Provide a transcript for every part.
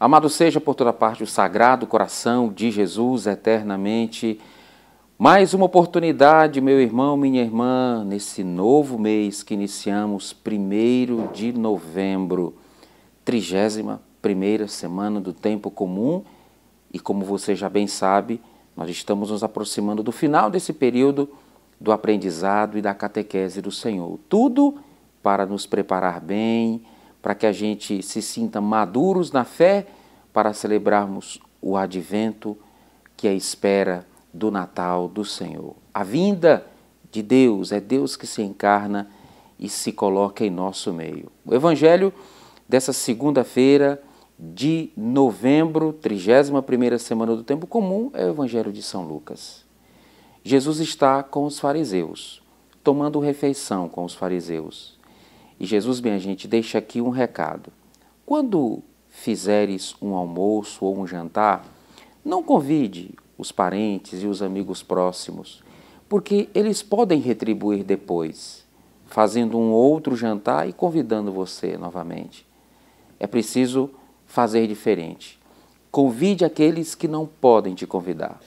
Amado seja por toda parte o sagrado coração de Jesus eternamente. Mais uma oportunidade, meu irmão, minha irmã, nesse novo mês que iniciamos, 1 de novembro, trigésima primeira semana do tempo comum. E como você já bem sabe, nós estamos nos aproximando do final desse período do aprendizado e da catequese do Senhor. Tudo para nos preparar bem, para que a gente se sinta maduros na fé para celebrarmos o advento que é a espera do Natal do Senhor. A vinda de Deus é Deus que se encarna e se coloca em nosso meio. O evangelho dessa segunda-feira de novembro, 31ª semana do tempo comum, é o evangelho de São Lucas. Jesus está com os fariseus, tomando refeição com os fariseus. E Jesus, minha gente, deixa aqui um recado. Quando fizeres um almoço ou um jantar, não convide os parentes e os amigos próximos, porque eles podem retribuir depois, fazendo um outro jantar e convidando você novamente. É preciso fazer diferente. Convide aqueles que não podem te convidar: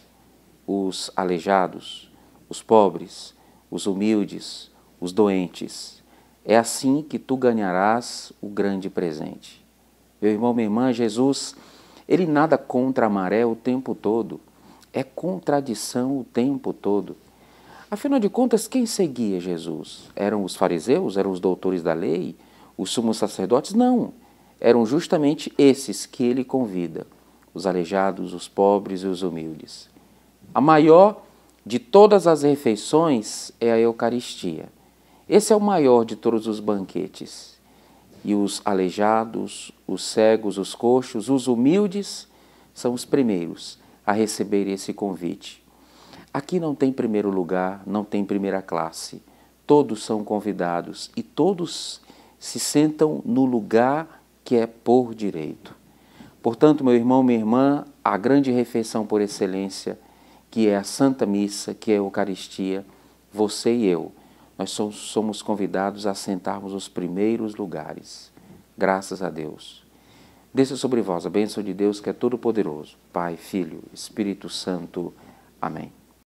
os aleijados, os pobres, os humildes, os doentes. É assim que tu ganharás o grande presente. Meu irmão, minha irmã, Jesus, ele nada contra a maré o tempo todo. É contradição o tempo todo. Afinal de contas, quem seguia Jesus? Eram os fariseus? Eram os doutores da lei? Os sumos sacerdotes? Não. Eram justamente esses que ele convida: os aleijados, os pobres e os humildes. A maior de todas as refeições é a Eucaristia. Esse é o maior de todos os banquetes. E os aleijados, os cegos, os coxos, os humildes são os primeiros a receber esse convite. Aqui não tem primeiro lugar, não tem primeira classe. Todos são convidados e todos se sentam no lugar que é por direito. Portanto, meu irmão, minha irmã, a grande refeição por excelência, que é a Santa Missa, que é a Eucaristia, você e eu nós somos convidados a sentarmos os primeiros lugares. Graças a Deus. Desça sobre vós a bênção de Deus que é todo-poderoso, Pai, Filho, Espírito Santo. Amém.